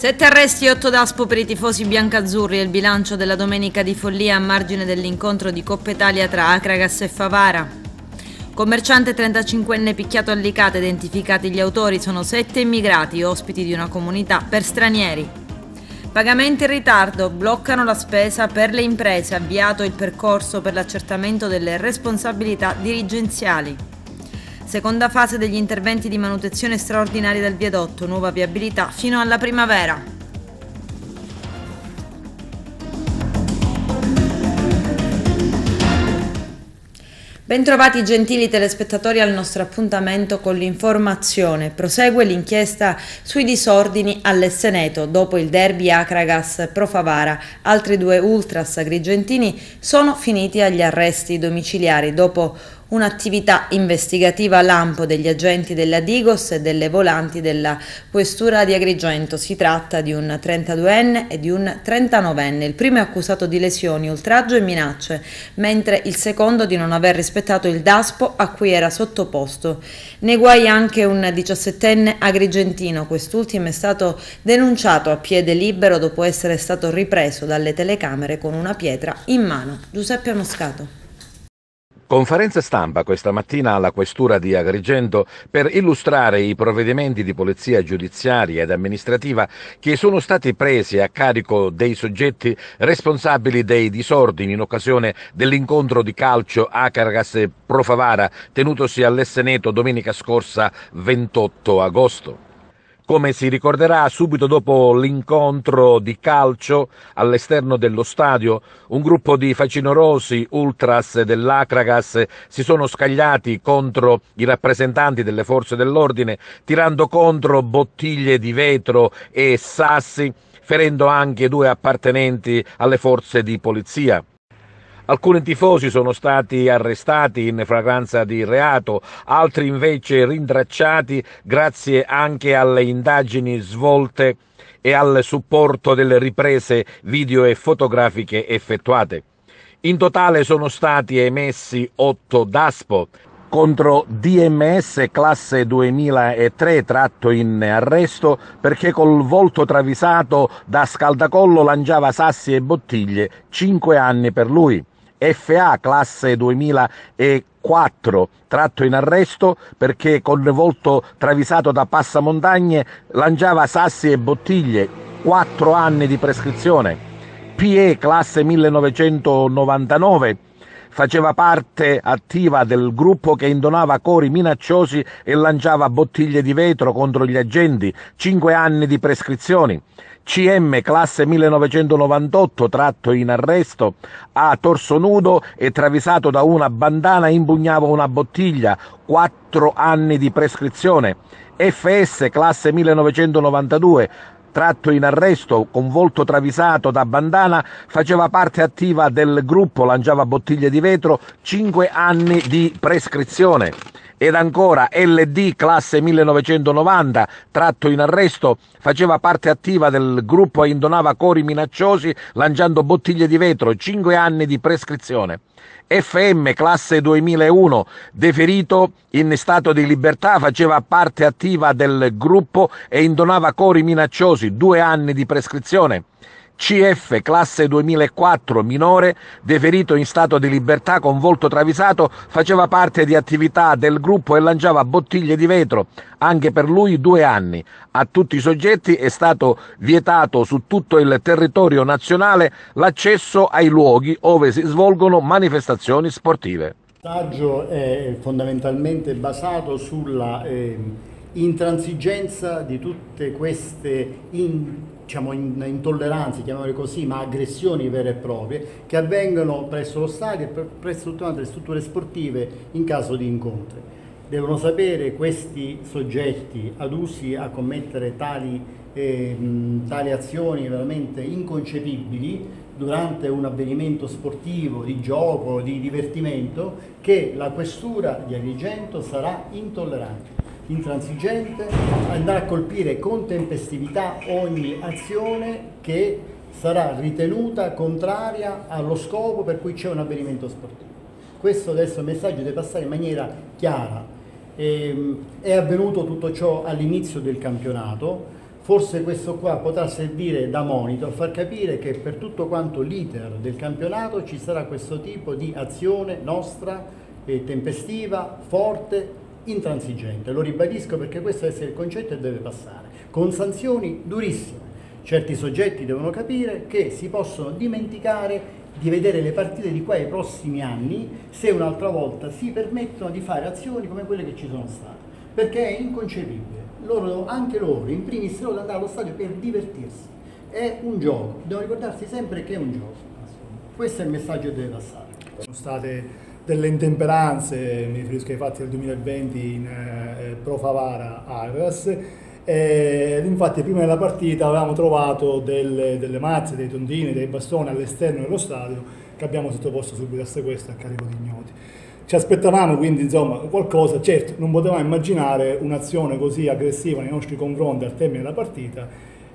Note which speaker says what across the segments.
Speaker 1: Sette arresti e otto d'aspo per i tifosi biancazzurri e il bilancio della domenica di follia a margine dell'incontro di Coppa Italia tra Acragas e Favara. Commerciante 35enne picchiato a Licata, identificati gli autori, sono sette immigrati, ospiti di una comunità per stranieri. Pagamenti in ritardo bloccano la spesa per le imprese, avviato il percorso per l'accertamento delle responsabilità dirigenziali. Seconda fase degli interventi di manutenzione straordinaria del viadotto, nuova viabilità fino alla primavera. Bentrovati gentili telespettatori al nostro appuntamento con l'informazione. Prosegue l'inchiesta sui disordini all'Esseneto dopo il derby acragas profavara Altri due ultras agrigentini sono finiti agli arresti domiciliari dopo un un'attività investigativa lampo degli agenti della Digos e delle volanti della Questura di Agrigento. Si tratta di un 32enne e di un 39enne. Il primo è accusato di lesioni, oltraggio e minacce, mentre il secondo di non aver rispettato il DASPO a cui era sottoposto. Ne guai anche un 17enne agrigentino. Quest'ultimo è stato denunciato a piede libero dopo essere stato ripreso dalle telecamere con una pietra in mano. Giuseppe Moscato.
Speaker 2: Conferenza stampa questa mattina alla Questura di Agrigento per illustrare i provvedimenti di polizia giudiziaria ed amministrativa che sono stati presi a carico dei soggetti responsabili dei disordini in occasione dell'incontro di calcio Acargas e Profavara tenutosi all'Esseneto domenica scorsa 28 agosto. Come si ricorderà, subito dopo l'incontro di calcio all'esterno dello stadio, un gruppo di facinorosi ultras dell'Acragas si sono scagliati contro i rappresentanti delle forze dell'ordine, tirando contro bottiglie di vetro e sassi, ferendo anche due appartenenti alle forze di polizia. Alcuni tifosi sono stati arrestati in fragranza di reato, altri invece rintracciati grazie anche alle indagini svolte e al supporto delle riprese video e fotografiche effettuate. In totale sono stati emessi 8 DASPO contro DMS classe 2003 tratto in arresto perché col volto travisato da scaldacollo lanciava sassi e bottiglie, 5 anni per lui. FA classe 2004 tratto in arresto perché con volto travisato da passamontagne lanciava sassi e bottiglie, 4 anni di prescrizione. PE classe 1999 faceva parte attiva del gruppo che intonava cori minacciosi e lanciava bottiglie di vetro contro gli agenti, 5 anni di prescrizioni. CM classe 1998 tratto in arresto a torso nudo e travisato da una bandana impugnava una bottiglia, 4 anni di prescrizione. FS classe 1992 tratto in arresto con volto travisato da bandana, faceva parte attiva del gruppo, lanciava bottiglie di vetro, 5 anni di prescrizione. Ed ancora LD classe 1990, tratto in arresto, faceva parte attiva del gruppo e indonava cori minacciosi lanciando bottiglie di vetro, 5 anni di prescrizione. FM classe 2001, deferito in stato di libertà, faceva parte attiva del gruppo e indonava cori minacciosi, 2 anni di prescrizione. CF classe 2004 minore, deferito in stato di libertà con volto travisato, faceva parte di attività del gruppo e lanciava bottiglie di vetro, anche per lui due anni. A tutti i soggetti è stato vietato su tutto il territorio nazionale l'accesso ai luoghi dove si svolgono manifestazioni sportive.
Speaker 3: Il messaggio è fondamentalmente basato sulla eh, intransigenza di tutte queste in diciamo, intolleranze, chiamiamole così, ma aggressioni vere e proprie che avvengono presso lo stadio e presso tutte le strutture sportive in caso di incontri. Devono sapere questi soggetti adusi a commettere tali, eh, tali azioni veramente inconcepibili durante un avvenimento sportivo, di gioco, di divertimento, che la questura di Agrigento sarà intollerante intransigente, andrà a colpire con tempestività ogni azione che sarà ritenuta contraria allo scopo per cui c'è un avvenimento sportivo. Questo adesso il messaggio deve passare in maniera chiara. Ehm, è avvenuto tutto ciò all'inizio del campionato, forse questo qua potrà servire da monito a far capire che per tutto quanto l'iter del campionato ci sarà questo tipo di azione nostra, eh, tempestiva, forte, intransigente, lo ribadisco perché questo deve essere il concetto e deve passare, con sanzioni durissime. Certi soggetti devono capire che si possono dimenticare di vedere le partite di qua ai prossimi anni se un'altra volta si permettono di fare azioni come quelle che ci sono state, perché è inconcepibile. Loro, anche loro, in primis, loro devono andare allo stadio per divertirsi. È un gioco, devono ricordarsi sempre che è un gioco. Questo è il messaggio che deve passare. Sono state delle intemperanze, mi riferisco ai fatti del 2020 in eh, eh, Pro Favara Aras. E, infatti prima della partita avevamo trovato delle, delle mazze, dei tondini, dei bastoni all'esterno dello stadio che abbiamo sottoposto subito a sequestro a carico di ignoti. Ci aspettavamo quindi insomma qualcosa, certo non potevamo immaginare un'azione così aggressiva nei nostri confronti al termine della partita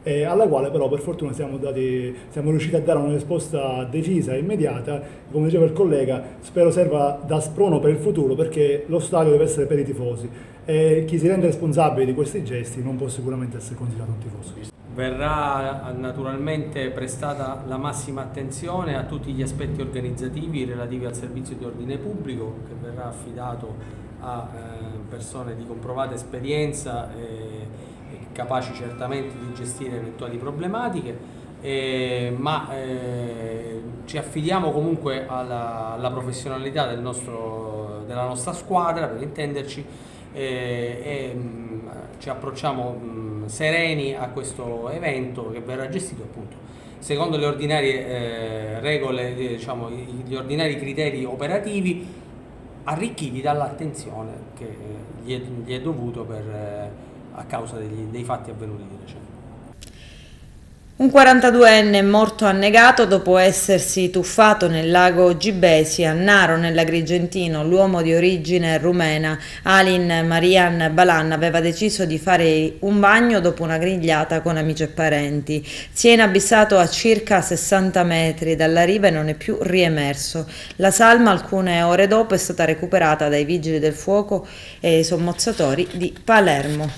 Speaker 3: eh, alla quale però per fortuna siamo, dati, siamo, riusciti a dare una risposta decisa e immediata, come diceva il collega, spero serva da sprono per il futuro perché lo stadio deve essere per i tifosi e chi si rende responsabile di questi gesti non può sicuramente essere considerato un tifoso.
Speaker 4: Verrà eh, naturalmente prestata la massima attenzione a tutti gli aspetti organizzativi relativi al servizio di ordine pubblico che verrà affidato a eh, persone di comprovata esperienza capaci certamente di gestire eventuali problematiche, eh, ma eh, ci affidiamo comunque alla, alla professionalità del nostro, della nostra squadra, per intenderci, eh, e mh, mm, ci approcciamo mh, mm, sereni a questo evento che verrà gestito appunto secondo le ordinarie eh, regole, eh, diciamo, gli ordinari criteri operativi arricchiti dall'attenzione che gli è, gli è dovuto per eh, a causa degli, dei fatti avvenuti di recente.
Speaker 1: Un 42enne morto annegato dopo essersi tuffato nel lago Gibesi a Naro nell'Agrigentino, l'uomo di origine rumena Alin Marian Balan aveva deciso di fare un bagno dopo una grigliata con amici e parenti. Si è inabissato a circa 60 metri dalla riva e non è più riemerso. La salma alcune ore dopo è stata recuperata dai vigili del fuoco e i sommozzatori di Palermo.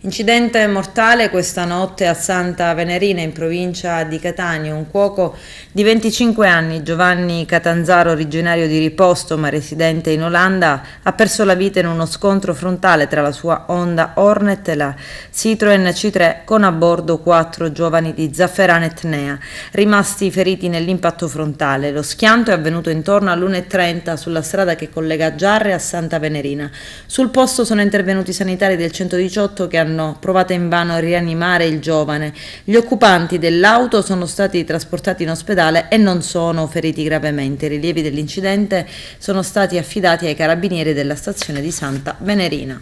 Speaker 1: Incidente mortale questa notte a Santa Venerina in provincia di Catania. Un cuoco di 25 anni, Giovanni Catanzaro, originario di Riposto ma residente in Olanda, ha perso la vita in uno scontro frontale tra la sua Honda Hornet e la Citroen C3 con a bordo quattro giovani di Zafferana Etnea, rimasti feriti nell'impatto frontale. Lo schianto è avvenuto intorno all'1.30 sulla strada che collega Giarre a Santa Venerina. Sul posto sono intervenuti sanitari del 118 che hanno hanno provato invano a rianimare il giovane. Gli occupanti dell'auto sono stati trasportati in ospedale e non sono feriti gravemente. I rilievi dell'incidente sono stati affidati ai carabinieri della stazione di Santa Venerina.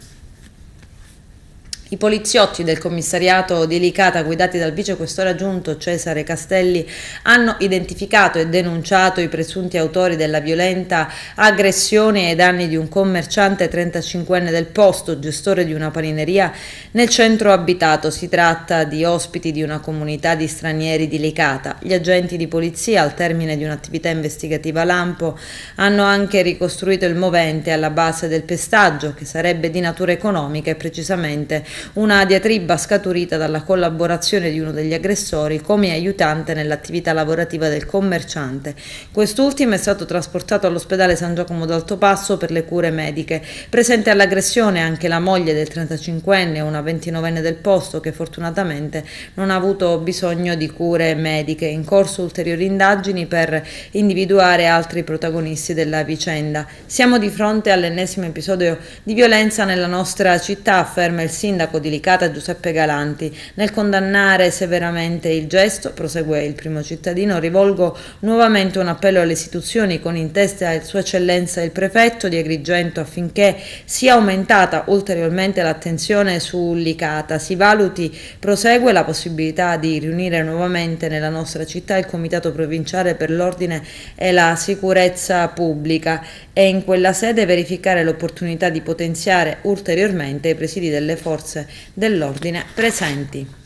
Speaker 1: I poliziotti del commissariato di Licata, guidati dal vicequestore aggiunto Cesare Castelli, hanno identificato e denunciato i presunti autori della violenta aggressione ai danni di un commerciante 35enne del posto, gestore di una panineria nel centro abitato. Si tratta di ospiti di una comunità di stranieri di Licata. Gli agenti di polizia, al termine di un'attività investigativa lampo, hanno anche ricostruito il movente alla base del pestaggio, che sarebbe di natura economica e precisamente una diatriba scaturita dalla collaborazione di uno degli aggressori come aiutante nell'attività lavorativa del commerciante. Quest'ultimo è stato trasportato all'ospedale San Giacomo d'Alto Passo per le cure mediche. Presente all'aggressione anche la moglie del 35enne e una 29enne del posto che fortunatamente non ha avuto bisogno di cure mediche. In corso ulteriori indagini per individuare altri protagonisti della vicenda. Siamo di fronte all'ennesimo episodio di violenza nella nostra città, afferma il sindaco sindaco di Licata Giuseppe Galanti. Nel condannare severamente il gesto, prosegue il primo cittadino, rivolgo nuovamente un appello alle istituzioni con in testa Sua Eccellenza il Prefetto di Agrigento affinché sia aumentata ulteriormente l'attenzione su Licata. Si valuti, prosegue, la possibilità di riunire nuovamente nella nostra città il Comitato Provinciale per l'Ordine e la Sicurezza Pubblica e in quella sede verificare l'opportunità di potenziare ulteriormente i presidi delle forze forze dell'ordine presenti.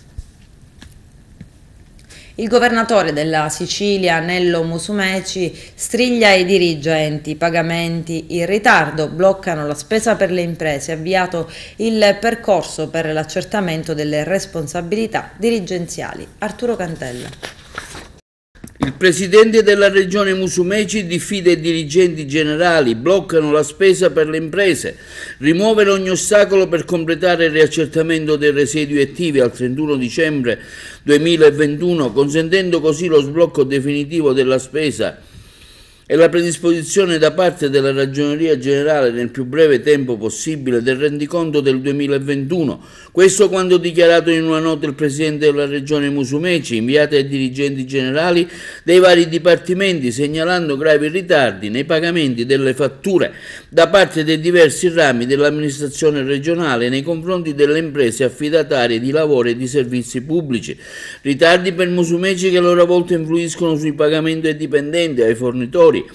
Speaker 1: Il governatore della Sicilia, Nello Musumeci, striglia i dirigenti, pagamenti in ritardo, bloccano la spesa per le imprese, avviato il percorso per l'accertamento delle responsabilità dirigenziali. Arturo Cantella.
Speaker 5: Il presidente della regione Musumeci diffida i dirigenti generali, bloccano la spesa per le imprese, rimuovono ogni ostacolo per completare il riaccertamento dei residui attivi al 31 dicembre 2021, consentendo così lo sblocco definitivo della spesa e la predisposizione da parte della Ragioneria Generale nel più breve tempo possibile del rendiconto del 2021. Questo quando dichiarato in una nota il Presidente della Regione Musumeci, inviata ai dirigenti generali dei vari dipartimenti, segnalando gravi ritardi nei pagamenti delle fatture da parte dei diversi rami dell'amministrazione regionale nei confronti delle imprese affidatarie di lavori e di servizi pubblici. Ritardi per Musumeci che a loro volta influiscono sui pagamenti ai dipendenti, ai fornitori, lavoratori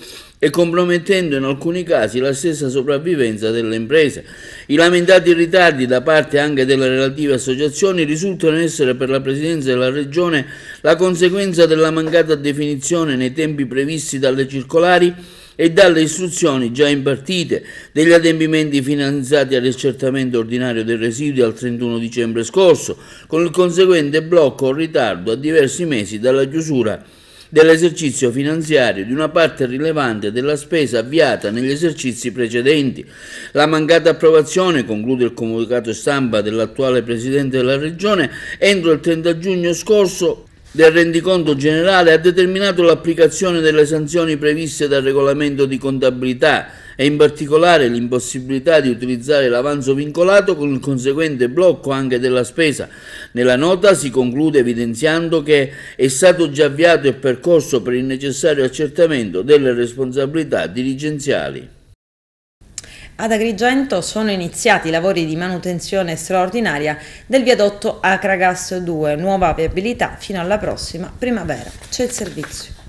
Speaker 5: e compromettendo in alcuni casi la stessa sopravvivenza delle imprese. I lamentati ritardi da parte anche delle relative associazioni risultano essere per la Presidenza della Regione la conseguenza della mancata definizione nei tempi previsti dalle circolari e dalle istruzioni già impartite degli adempimenti finanziati all'accertamento ordinario dei residui al 31 dicembre scorso, con il conseguente blocco o ritardo a diversi mesi dalla chiusura dell'esercizio finanziario di una parte rilevante della spesa avviata negli esercizi precedenti. La mancata approvazione, conclude il comunicato stampa dell'attuale Presidente della Regione, entro il 30 giugno scorso del rendiconto generale ha determinato l'applicazione delle sanzioni previste dal regolamento di contabilità e in particolare l'impossibilità di utilizzare l'avanzo vincolato con il conseguente blocco anche della spesa. Nella nota si conclude evidenziando che è stato già avviato il percorso per il necessario accertamento delle responsabilità dirigenziali.
Speaker 1: Ad Agrigento sono iniziati i lavori di manutenzione straordinaria del viadotto Acragas 2, nuova viabilità fino alla prossima primavera. C'è il servizio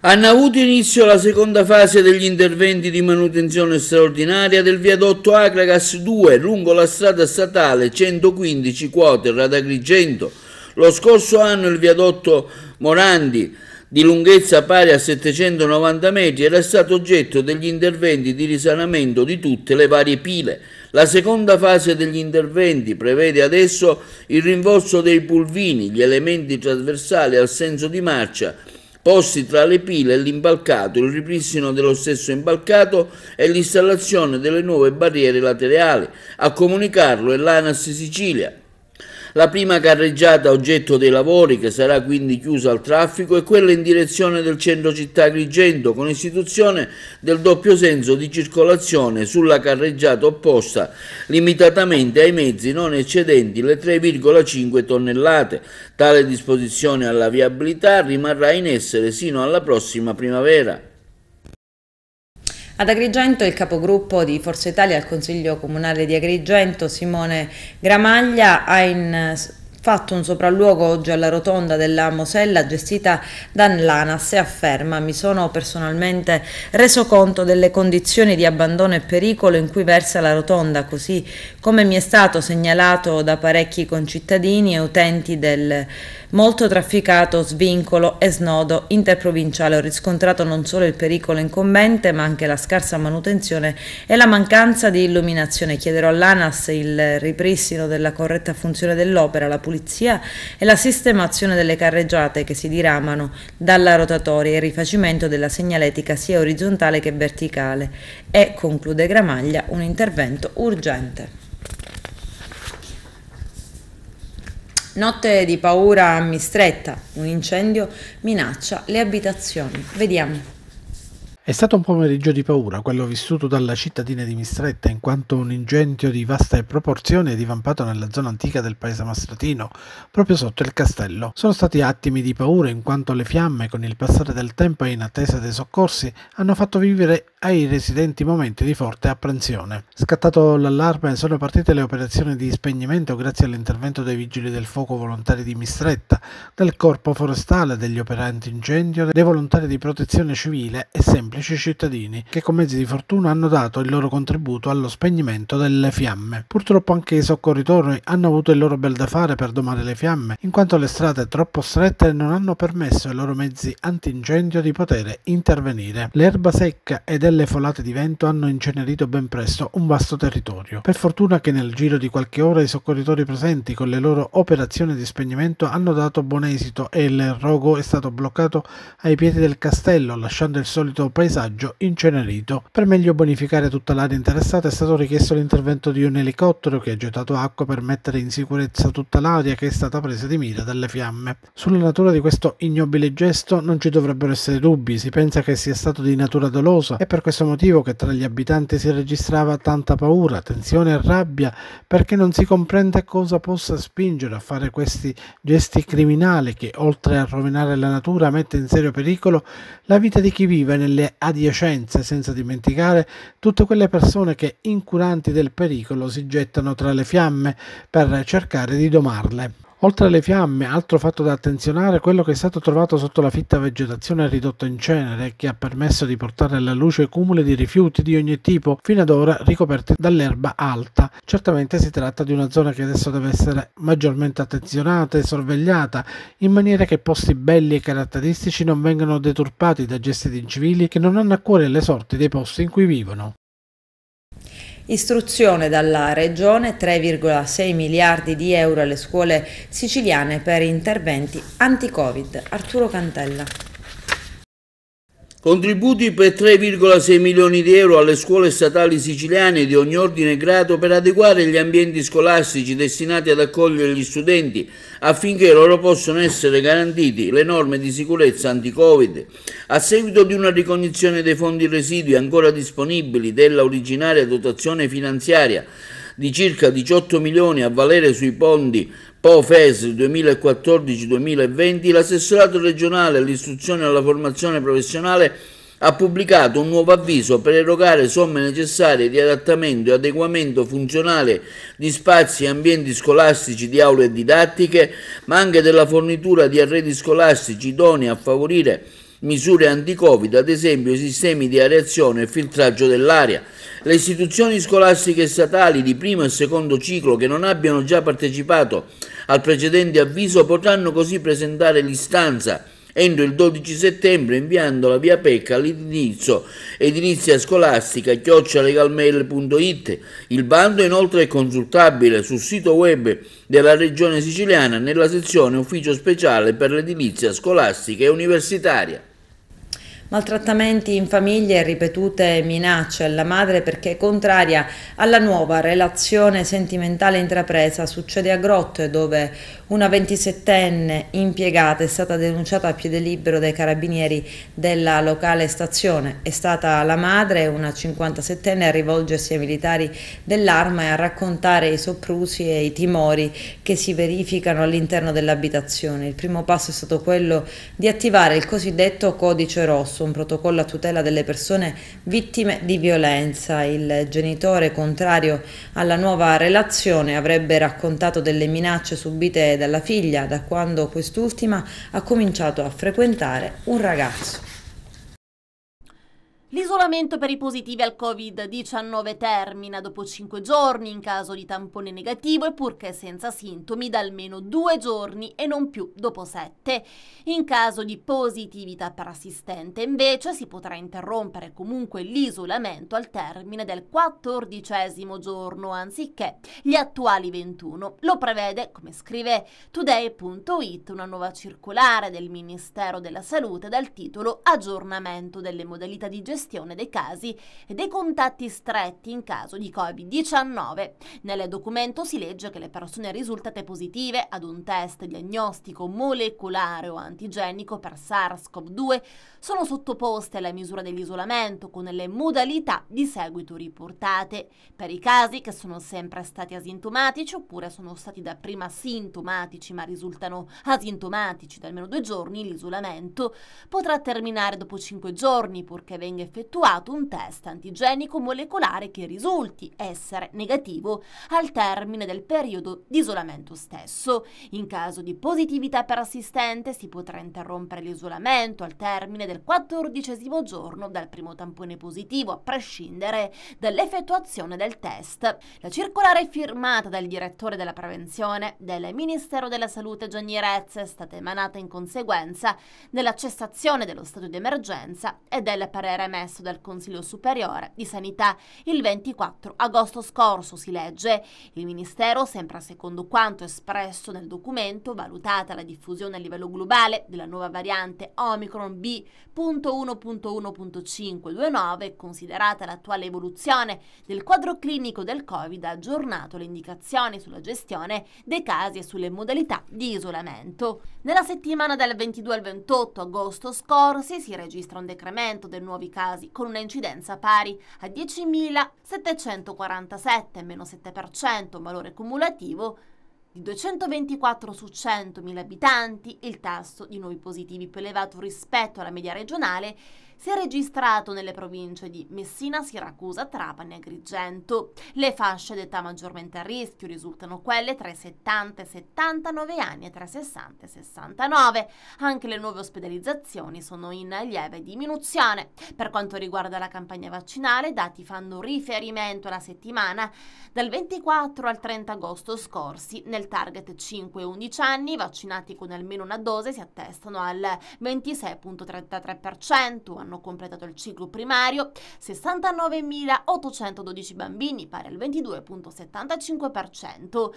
Speaker 5: hanno avuto inizio la seconda fase degli interventi di manutenzione straordinaria del viadotto Acragas 2 lungo la strada statale 115 Quater ad Agrigento. Lo scorso anno il viadotto Morandi di lunghezza pari a 790 metri era stato oggetto degli interventi di risanamento di tutte le varie pile. La seconda fase degli interventi prevede adesso il rinforzo dei pulvini, gli elementi trasversali al senso di marcia posti tra le pile e l'imbalcato, il ripristino dello stesso imbalcato e l'installazione delle nuove barriere laterali. A comunicarlo è l'ANAS Sicilia la prima carreggiata oggetto dei lavori che sarà quindi chiusa al traffico è quella in direzione del centro città Agrigento con istituzione del doppio senso di circolazione sulla carreggiata opposta limitatamente ai mezzi non eccedenti le 3,5 tonnellate. Tale disposizione alla viabilità rimarrà in essere sino alla prossima primavera.
Speaker 1: Ad Agrigento il capogruppo di Forza Italia al Consiglio Comunale di Agrigento, Simone Gramaglia, ha in fatto un sopralluogo oggi alla rotonda della Mosella gestita da Nlanas e afferma mi sono personalmente reso conto delle condizioni di abbandono e pericolo in cui versa la rotonda così come mi è stato segnalato da parecchi concittadini e utenti del Molto trafficato svincolo e snodo interprovinciale ho riscontrato non solo il pericolo incombente ma anche la scarsa manutenzione e la mancanza di illuminazione. Chiederò all'ANAS il ripristino della corretta funzione dell'opera, la pulizia e la sistemazione delle carreggiate che si diramano dalla rotatoria e il rifacimento della segnaletica sia orizzontale che verticale. E conclude Gramaglia un intervento urgente. Notte di paura a Mistretta, un incendio minaccia le abitazioni. Vediamo.
Speaker 4: È stato un pomeriggio di paura, quello vissuto dalla cittadina di Mistretta, in quanto un incendio di vaste proporzioni è divampato nella zona antica del paese mastratino, proprio sotto il castello. Sono stati attimi di paura in quanto le fiamme, con il passare del tempo e in attesa dei soccorsi, hanno fatto vivere ai residenti momenti di forte apprensione. Scattato l'allarme sono partite le operazioni di spegnimento grazie all'intervento dei vigili del fuoco volontari di Mistretta, del corpo forestale, degli operanti incendio, dei volontari di protezione civile e semplici cittadini che con mezzi di fortuna hanno dato il loro contributo allo spegnimento delle fiamme. Purtroppo anche i soccorritori hanno avuto il loro bel da fare per domare le fiamme, in quanto le strade troppo strette non hanno permesso ai loro mezzi antincendio di poter intervenire. L'erba secca e delle delle folate di vento hanno incenerito ben presto un vasto territorio. Per fortuna che nel giro di qualche ora i soccorritori presenti con le loro operazioni di spegnimento hanno dato buon esito e il rogo è stato bloccato ai piedi del castello, lasciando il solito paesaggio incenerito. Per meglio bonificare tutta l'area interessata è stato richiesto l'intervento di un elicottero che ha gettato acqua per mettere in sicurezza tutta l'area che è stata presa di mira dalle fiamme. Sulla natura di questo ignobile gesto non ci dovrebbero essere dubbi, si pensa che sia stato di natura dolosa e per per questo motivo che tra gli abitanti si registrava tanta paura, tensione e rabbia perché non si comprende cosa possa spingere a fare questi gesti criminali che, oltre a rovinare la natura, mette in serio pericolo la vita di chi vive nelle adiacenze, senza dimenticare tutte quelle persone che, incuranti del pericolo, si gettano tra le fiamme per cercare di domarle. Oltre alle fiamme, altro fatto da attenzionare è quello che è stato trovato sotto la fitta vegetazione ridotta in cenere, che ha permesso di portare alla luce cumuli di rifiuti di ogni tipo, fino ad ora ricoperti dall'erba alta. Certamente si tratta di una zona che adesso deve essere maggiormente attenzionata e sorvegliata, in maniera che posti belli e caratteristici non vengano deturpati da gesti di civili che non hanno a cuore le sorti dei posti in cui vivono.
Speaker 1: Istruzione dalla Regione 3,6 miliardi di euro alle scuole siciliane per interventi anti-Covid. Arturo Cantella
Speaker 5: contributi per 3,6 milioni di euro alle scuole statali siciliane di ogni ordine e grado per adeguare gli ambienti scolastici destinati ad accogliere gli studenti affinché loro possano essere garantiti le norme di sicurezza anti-Covid. A seguito di una ricognizione dei fondi residui ancora disponibili della originaria dotazione finanziaria di circa 18 milioni a valere sui fondi POFES 2014-2020, l'assessorato regionale all'istruzione e alla formazione professionale ha pubblicato un nuovo avviso per erogare somme necessarie di adattamento e adeguamento funzionale di spazi e ambienti scolastici di aule didattiche, ma anche della fornitura di arredi scolastici idonei a favorire misure anti-Covid, ad esempio i sistemi di areazione e filtraggio dell'aria. Le istituzioni scolastiche statali di primo e secondo ciclo che non abbiano già partecipato al precedente avviso potranno così presentare l'istanza entro il 12 settembre inviandola via PECA all'indirizzo edilizia scolastica chioccialegalmail.it. Il bando inoltre è consultabile sul sito web della Regione Siciliana nella sezione Ufficio Speciale per l'edilizia scolastica e universitaria.
Speaker 1: Maltrattamenti in famiglia e ripetute minacce alla madre perché è contraria alla nuova relazione sentimentale intrapresa. Succede a Grotte dove una 27enne impiegata è stata denunciata a piede libero dai carabinieri della locale stazione. È stata la madre, una 57enne, a rivolgersi ai militari dell'arma e a raccontare i soprusi e i timori che si verificano all'interno dell'abitazione. Il primo passo è stato quello di attivare il cosiddetto codice rosso, un protocollo a tutela delle persone vittime di violenza. Il genitore contrario alla nuova relazione avrebbe raccontato delle minacce subite dalla figlia da quando quest'ultima ha cominciato a frequentare un ragazzo.
Speaker 6: L'isolamento per i positivi al Covid-19 termina dopo 5 giorni in caso di tampone negativo e purché senza sintomi da almeno 2 giorni e non più dopo 7. In caso di positività persistente invece si potrà interrompere comunque l'isolamento al termine del 14 giorno anziché gli attuali 21. Lo prevede, come scrive today.it, una nuova circolare del Ministero della Salute dal titolo Aggiornamento delle modalità di gestione gestione dei casi e dei contatti stretti in caso di Covid-19. Nel documento si legge che le persone risultate positive ad un test diagnostico molecolare o antigenico per SARS-CoV-2 sono sottoposte alla misura dell'isolamento con le modalità di seguito riportate. Per i casi che sono sempre stati asintomatici oppure sono stati dapprima sintomatici ma risultano asintomatici da almeno due giorni, l'isolamento potrà terminare dopo cinque giorni purché venga effettuato effettuato un test antigenico molecolare che risulti essere negativo al termine del periodo di isolamento stesso. In caso di positività persistente si potrà interrompere l'isolamento al termine del quattordicesimo giorno dal primo tampone positivo, a prescindere dall'effettuazione del test. La circolare firmata dal direttore della prevenzione del Ministero della Salute Gianni Rezza è stata emanata in conseguenza della cessazione dello stato di emergenza e del parere medico emesso dal Consiglio Superiore di Sanità il 24 agosto scorso, si legge. Il Ministero, sempre secondo quanto espresso nel documento, valutata la diffusione a livello globale della nuova variante Omicron B.1.1.529, considerata l'attuale evoluzione del quadro clinico del Covid, ha aggiornato le indicazioni sulla gestione dei casi e sulle modalità di isolamento. Nella settimana dal 22 al 28 agosto scorsi si registra un decremento dei nuovi casi casi, con una incidenza pari a 10.747, meno 7%, un valore cumulativo di 224 su 100.000 abitanti, il tasso di nuovi positivi più elevato rispetto alla media regionale si è registrato nelle province di Messina, Siracusa, Trapani e Agrigento. Le fasce d'età maggiormente a rischio risultano quelle tra i 70 e 79 anni e tra i 60 e 69. Anche le nuove ospedalizzazioni sono in lieve diminuzione. Per quanto riguarda la campagna vaccinale, i dati fanno riferimento alla settimana dal 24 al 30 agosto scorsi. Nel target 5-11 anni, i vaccinati con almeno una dose si attestano al 26,33%, hanno completato il ciclo primario 69.812 bambini, pari al 22,75%.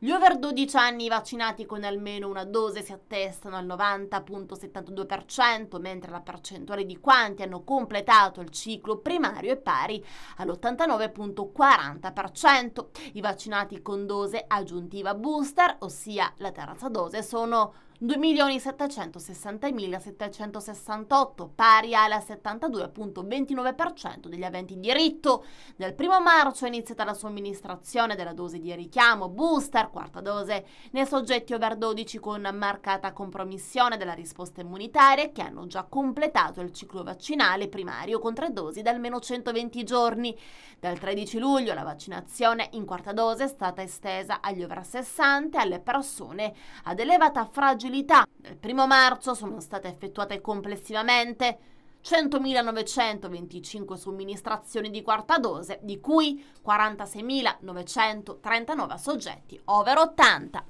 Speaker 6: Gli over 12 anni vaccinati con almeno una dose si attestano al 90.72%, mentre la percentuale di quanti hanno completato il ciclo primario è pari all'89.40%. I vaccinati con dose aggiuntiva booster, ossia la terza dose, sono 2.760.768, pari alla 72,29% degli aventi diritto. Dal 1 marzo è iniziata la somministrazione della dose di richiamo, booster, quarta dose, nei soggetti over 12 con marcata compromissione della risposta immunitaria che hanno già completato il ciclo vaccinale primario con tre dosi da almeno 120 giorni. Dal 13 luglio la vaccinazione in quarta dose è stata estesa agli over 60 e alle persone ad elevata fragilità fragilità. Dal 1 marzo sono state effettuate complessivamente 100.925 somministrazioni di quarta dose, di cui 46.939 soggetti over 80.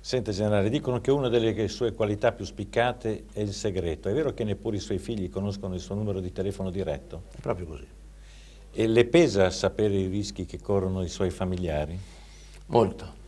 Speaker 2: Sente generale, dicono che una delle sue qualità più spiccate è il segreto. È vero che neppure i suoi figli conoscono il suo numero di telefono diretto? È proprio così. E le pesa sapere i rischi che corrono i suoi familiari? Molto.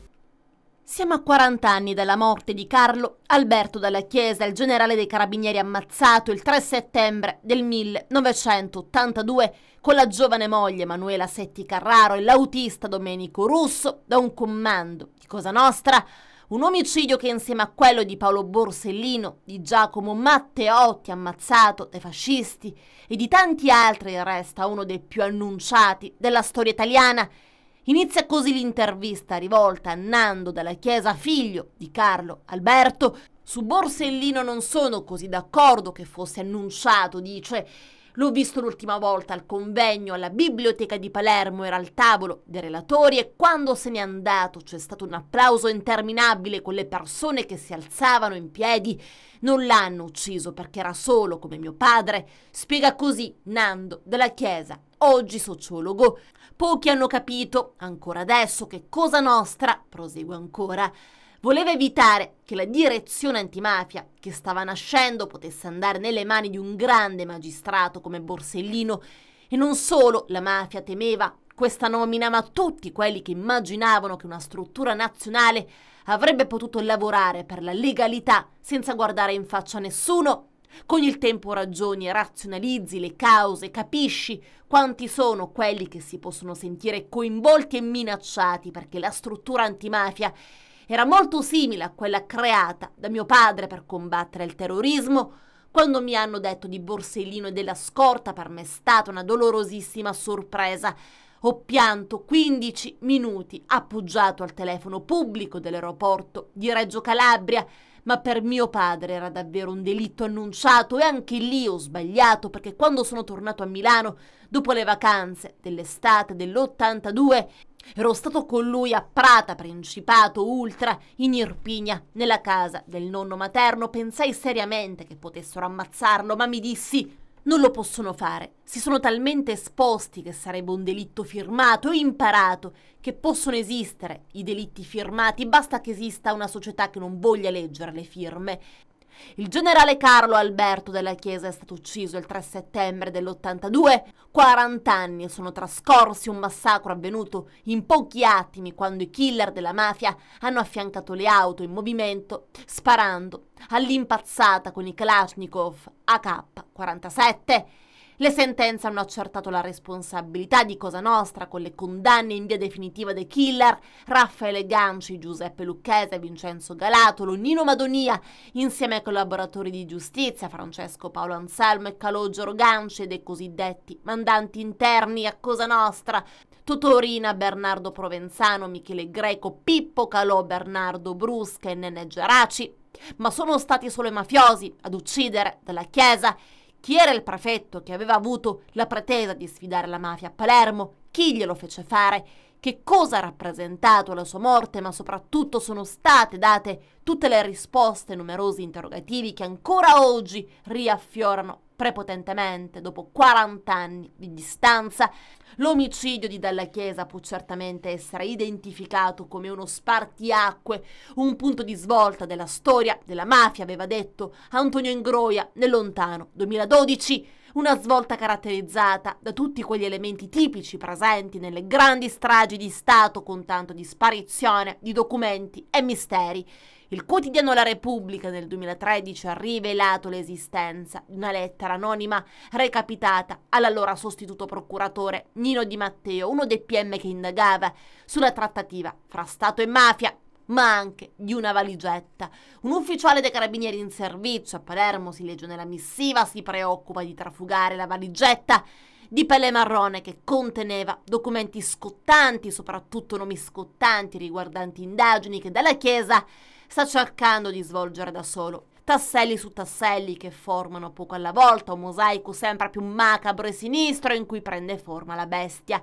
Speaker 6: Siamo a 40 anni dalla morte di Carlo Alberto Dalla Chiesa, il generale dei carabinieri ammazzato il 3 settembre del 1982 con la giovane moglie Manuela Setti Carraro e l'autista Domenico Russo da un comando di Cosa Nostra. Un omicidio che insieme a quello di Paolo Borsellino, di Giacomo Matteotti ammazzato dai fascisti e di tanti altri resta uno dei più annunciati della storia italiana Inizia così l'intervista rivolta a Nando dalla Chiesa, figlio di Carlo Alberto. Su Borsellino non sono così d'accordo che fosse annunciato, dice L'ho visto l'ultima volta al convegno alla biblioteca di Palermo, era al tavolo dei relatori e quando se n'è andato c'è stato un applauso interminabile con le persone che si alzavano in piedi. Non l'hanno ucciso perché era solo come mio padre, spiega così Nando della Chiesa oggi sociologo. Pochi hanno capito, ancora adesso, che Cosa Nostra, prosegue ancora, voleva evitare che la direzione antimafia che stava nascendo potesse andare nelle mani di un grande magistrato come Borsellino e non solo la mafia temeva questa nomina, ma tutti quelli che immaginavano che una struttura nazionale avrebbe potuto lavorare per la legalità senza guardare in faccia a nessuno. Con il tempo ragioni, e razionalizzi le cause, capisci quanti sono quelli che si possono sentire coinvolti e minacciati perché la struttura antimafia era molto simile a quella creata da mio padre per combattere il terrorismo, quando mi hanno detto di Borsellino e della scorta per me è stata una dolorosissima sorpresa. Ho pianto 15 minuti appoggiato al telefono pubblico dell'aeroporto di Reggio Calabria ma per mio padre era davvero un delitto annunciato e anche lì ho sbagliato perché quando sono tornato a Milano, dopo le vacanze dell'estate dell'82, ero stato con lui a Prata, Principato, Ultra, in Irpigna, nella casa del nonno materno. Pensai seriamente che potessero ammazzarlo, ma mi dissi non lo possono fare. Si sono talmente esposti che sarebbe un delitto firmato e imparato che possono esistere i delitti firmati, basta che esista una società che non voglia leggere le firme il generale Carlo Alberto della Chiesa è stato ucciso il 3 settembre dell'82. 40 anni sono trascorsi un massacro avvenuto in pochi attimi quando i killer della mafia hanno affiancato le auto in movimento sparando all'impazzata con i Kalashnikov AK-47 le sentenze hanno accertato la responsabilità di Cosa Nostra con le condanne in via definitiva dei killer Raffaele Ganci, Giuseppe Lucchese, Vincenzo Galatolo, Nino Madonia, insieme ai collaboratori di giustizia Francesco Paolo Anselmo e Calogero Ganci e dei cosiddetti mandanti interni a Cosa Nostra, Tutorina, Bernardo Provenzano, Michele Greco, Pippo Calò, Bernardo Brusca e Nene Geraci. Ma sono stati solo i mafiosi ad uccidere dalla Chiesa chi era il prefetto che aveva avuto la pretesa di sfidare la mafia a Palermo? Chi glielo fece fare? Che cosa ha rappresentato la sua morte? Ma soprattutto sono state date tutte le risposte ai numerosi interrogativi che ancora oggi riaffiorano prepotentemente, dopo 40 anni di distanza, l'omicidio di Dalla Chiesa può certamente essere identificato come uno spartiacque, un punto di svolta della storia della mafia, aveva detto Antonio Ingroia nel lontano 2012. Una svolta caratterizzata da tutti quegli elementi tipici presenti nelle grandi stragi di Stato con tanto di sparizione di documenti e misteri. Il quotidiano La Repubblica nel 2013 ha rivelato l'esistenza di una lettera anonima recapitata all'allora sostituto procuratore Nino Di Matteo, uno dei PM che indagava sulla trattativa fra Stato e mafia ma anche di una valigetta. Un ufficiale dei carabinieri in servizio a Palermo, si legge nella missiva, si preoccupa di trafugare la valigetta di pelle marrone che conteneva documenti scottanti, soprattutto nomi scottanti riguardanti indagini che dalla Chiesa sta cercando di svolgere da solo. Tasselli su tasselli che formano poco alla volta un mosaico sempre più macabro e sinistro in cui prende forma la bestia.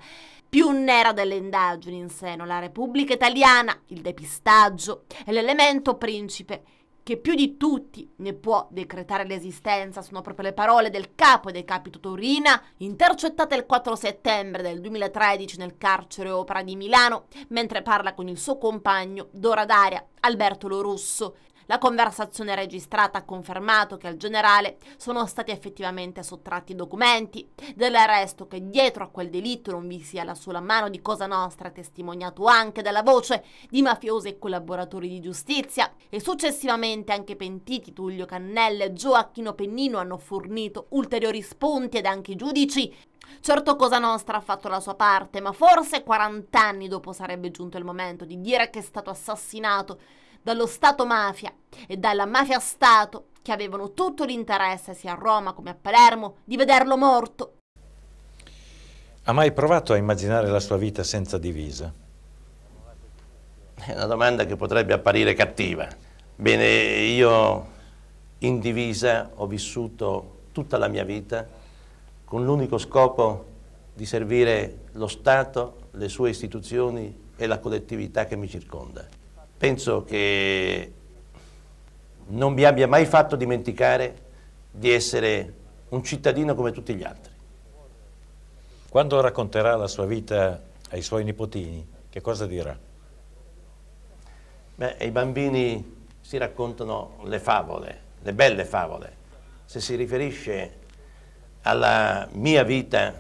Speaker 6: Più nera delle indagini in seno la Repubblica Italiana, il depistaggio e l'elemento principe che più di tutti ne può decretare l'esistenza sono proprio le parole del capo dei capi Totorina, intercettate il 4 settembre del 2013 nel carcere Opera di Milano, mentre parla con il suo compagno Dora Daria, Alberto Lorusso, la conversazione registrata ha confermato che al generale sono stati effettivamente sottratti i documenti, Del resto, che dietro a quel delitto non vi sia la sola mano di Cosa Nostra, testimoniato anche dalla voce di mafiosi e collaboratori di giustizia, e successivamente anche pentiti Tullio Cannella e Gioacchino Pennino hanno fornito ulteriori spunti ed anche i giudici Certo Cosa Nostra ha fatto la sua parte, ma forse 40 anni dopo sarebbe giunto il momento di dire che è stato assassinato dallo Stato mafia e dalla mafia Stato che avevano tutto l'interesse, sia a Roma come a Palermo, di vederlo morto.
Speaker 2: Ha mai provato a immaginare la sua vita senza divisa? È una domanda che potrebbe apparire cattiva. Bene, io in divisa ho vissuto tutta la mia vita con l'unico scopo di servire lo Stato, le sue istituzioni e la collettività che mi circonda penso che non mi abbia mai fatto dimenticare di essere un cittadino come tutti gli altri. Quando racconterà la sua vita ai suoi nipotini, che cosa dirà? Beh, i bambini si raccontano le favole, le belle favole. Se si riferisce alla mia vita,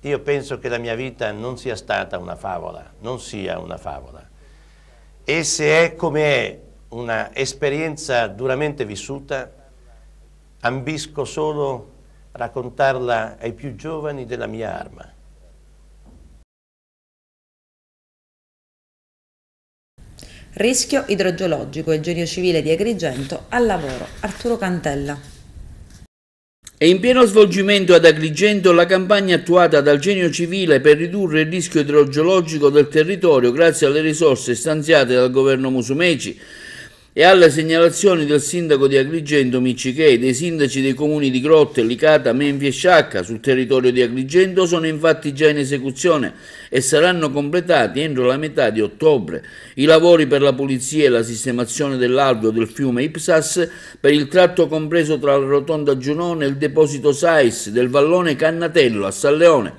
Speaker 2: io penso che la mia vita non sia stata una favola, non sia una favola e se è come è un'esperienza duramente vissuta, ambisco solo raccontarla ai più giovani della mia arma.
Speaker 1: Rischio idrogeologico, il genio civile di Agrigento al lavoro, Arturo Cantella.
Speaker 5: È in pieno svolgimento ad Agrigento la campagna attuata dal Genio Civile per ridurre il rischio idrogeologico del territorio grazie alle risorse stanziate dal governo Musumeci e alle segnalazioni del sindaco di Agrigento Miccichei, dei sindaci dei comuni di Grotte, Licata, Menfi e Sciacca sul territorio di Agrigento sono infatti già in esecuzione e saranno completati entro la metà di ottobre i lavori per la pulizia e la sistemazione dell'alveo del fiume Ipsas per il tratto compreso tra la rotonda Giunone e il deposito Sais del vallone Cannatello a San Leone.